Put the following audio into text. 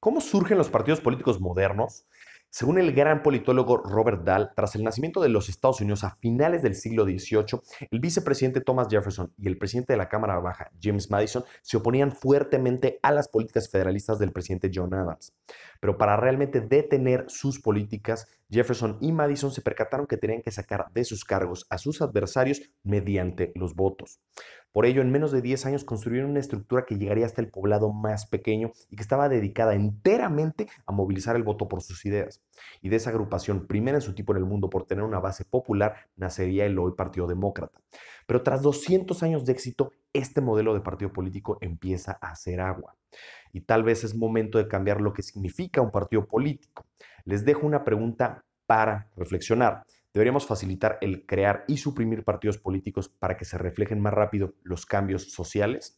¿Cómo surgen los partidos políticos modernos? Según el gran politólogo Robert Dahl, tras el nacimiento de los Estados Unidos a finales del siglo XVIII, el vicepresidente Thomas Jefferson y el presidente de la Cámara Baja, James Madison, se oponían fuertemente a las políticas federalistas del presidente John Adams. Pero para realmente detener sus políticas, Jefferson y Madison se percataron que tenían que sacar de sus cargos a sus adversarios mediante los votos. Por ello, en menos de 10 años construyeron una estructura que llegaría hasta el poblado más pequeño y que estaba dedicada enteramente a movilizar el voto por sus ideas. Y de esa agrupación, primera en su tipo en el mundo por tener una base popular, nacería el hoy Partido Demócrata. Pero tras 200 años de éxito, este modelo de partido político empieza a hacer agua. Y tal vez es momento de cambiar lo que significa un partido político. Les dejo una pregunta para reflexionar. Deberíamos facilitar el crear y suprimir partidos políticos para que se reflejen más rápido los cambios sociales.